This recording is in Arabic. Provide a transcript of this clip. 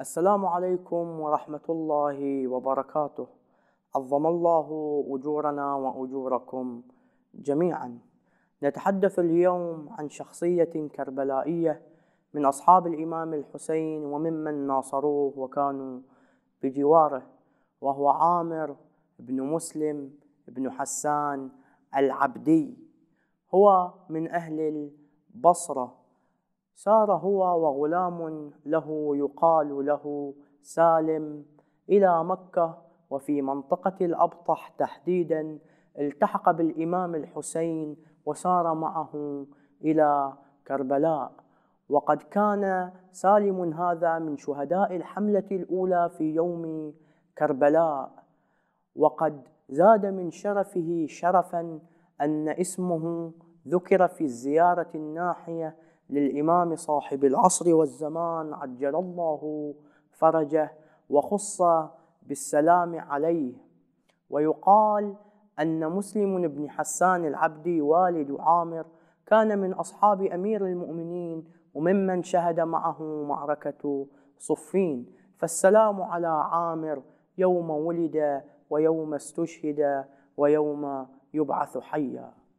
السلام عليكم ورحمة الله وبركاته عظم الله أجورنا وأجوركم جميعا نتحدث اليوم عن شخصية كربلائية من أصحاب الإمام الحسين وممن ناصروه وكانوا بجواره وهو عامر بن مسلم بن حسان العبدي هو من أهل البصرة سار هو وغلام له يقال له سالم إلى مكة وفي منطقة الأبطح تحديدا التحق بالإمام الحسين وسار معه إلى كربلاء وقد كان سالم هذا من شهداء الحملة الأولى في يوم كربلاء وقد زاد من شرفه شرفا أن اسمه ذكر في الزيارة الناحية للإمام صاحب العصر والزمان عجل الله فرجه وخص بالسلام عليه ويقال أن مسلم بن حسان العبدي والد عامر كان من أصحاب أمير المؤمنين وممن شهد معه معركة صفين فالسلام على عامر يوم ولد ويوم استشهد ويوم يبعث حيا